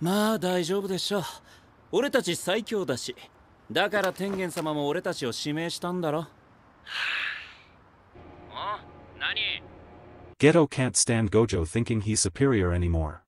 まあ大丈夫でしょう俺たち最強だしだから天元様も俺たちを指名したんだろあ何 Geto can't stand Gojo thinking he's superior anymore.